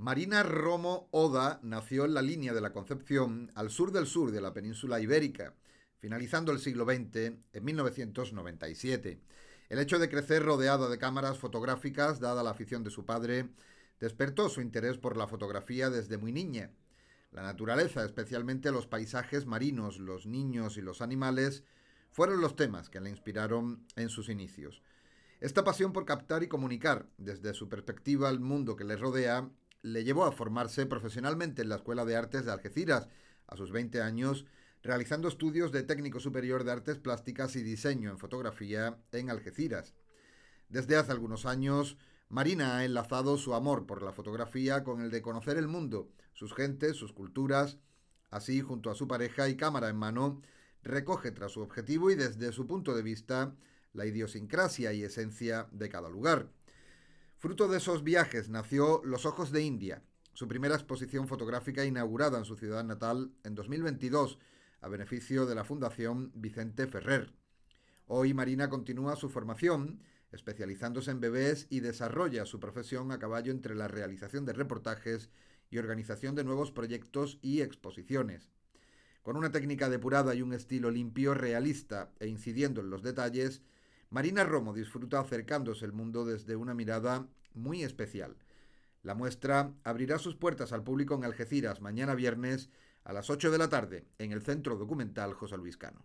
Marina Romo Oda nació en la línea de la Concepción, al sur del sur de la península ibérica, finalizando el siglo XX en 1997. El hecho de crecer rodeada de cámaras fotográficas, dada la afición de su padre, despertó su interés por la fotografía desde muy niña. La naturaleza, especialmente los paisajes marinos, los niños y los animales, fueron los temas que le inspiraron en sus inicios. Esta pasión por captar y comunicar desde su perspectiva al mundo que le rodea le llevó a formarse profesionalmente en la Escuela de Artes de Algeciras. A sus 20 años, realizando estudios de técnico superior de artes plásticas y diseño en fotografía en Algeciras. Desde hace algunos años, Marina ha enlazado su amor por la fotografía con el de conocer el mundo, sus gentes, sus culturas. Así, junto a su pareja y cámara en mano, recoge tras su objetivo y desde su punto de vista la idiosincrasia y esencia de cada lugar. Fruto de esos viajes nació Los Ojos de India, su primera exposición fotográfica inaugurada en su ciudad natal en 2022 a beneficio de la Fundación Vicente Ferrer. Hoy Marina continúa su formación especializándose en bebés y desarrolla su profesión a caballo entre la realización de reportajes y organización de nuevos proyectos y exposiciones. Con una técnica depurada y un estilo limpio, realista e incidiendo en los detalles, Marina Romo disfruta acercándose al mundo desde una mirada muy especial. La muestra abrirá sus puertas al público en Algeciras mañana viernes a las 8 de la tarde en el Centro Documental José Luis Cano.